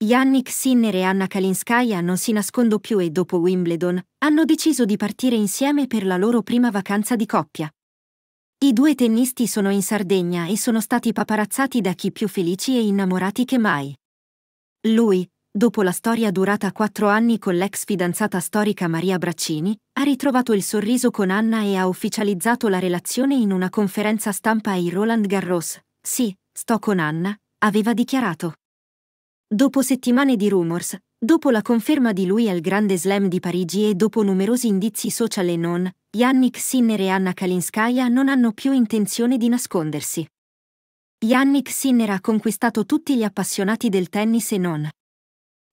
Yannick Sinner e Anna Kalinskaya non si nascondo più e dopo Wimbledon hanno deciso di partire insieme per la loro prima vacanza di coppia. I due tennisti sono in Sardegna e sono stati paparazzati da chi più felici e innamorati che mai. Lui, dopo la storia durata quattro anni con l'ex fidanzata storica Maria Braccini, ha ritrovato il sorriso con Anna e ha ufficializzato la relazione in una conferenza stampa ai Roland Garros. Sì, sto con Anna, aveva dichiarato. Dopo settimane di rumors, dopo la conferma di lui al Grande Slam di Parigi e dopo numerosi indizi social e non, Yannick Sinner e Anna Kalinskaya non hanno più intenzione di nascondersi. Yannick Sinner ha conquistato tutti gli appassionati del tennis e non.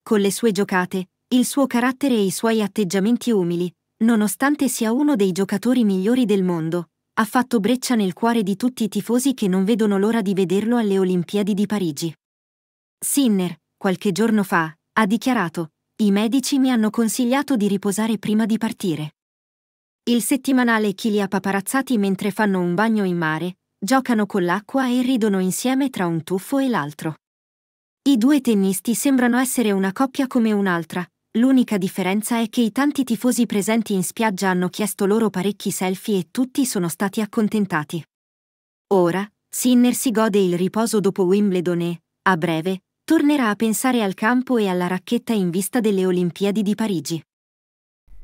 Con le sue giocate, il suo carattere e i suoi atteggiamenti umili, nonostante sia uno dei giocatori migliori del mondo, ha fatto breccia nel cuore di tutti i tifosi che non vedono l'ora di vederlo alle Olimpiadi di Parigi. Sinner, qualche giorno fa, ha dichiarato, i medici mi hanno consigliato di riposare prima di partire. Il settimanale chi li ha paparazzati mentre fanno un bagno in mare, giocano con l'acqua e ridono insieme tra un tuffo e l'altro. I due tennisti sembrano essere una coppia come un'altra, l'unica differenza è che i tanti tifosi presenti in spiaggia hanno chiesto loro parecchi selfie e tutti sono stati accontentati. Ora, Sinner si gode il riposo dopo Wimbledon e, a breve, tornerà a pensare al campo e alla racchetta in vista delle Olimpiadi di Parigi.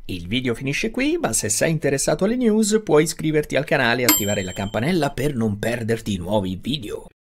Il video finisce qui, ma se sei interessato alle news puoi iscriverti al canale e attivare la campanella per non perderti nuovi video.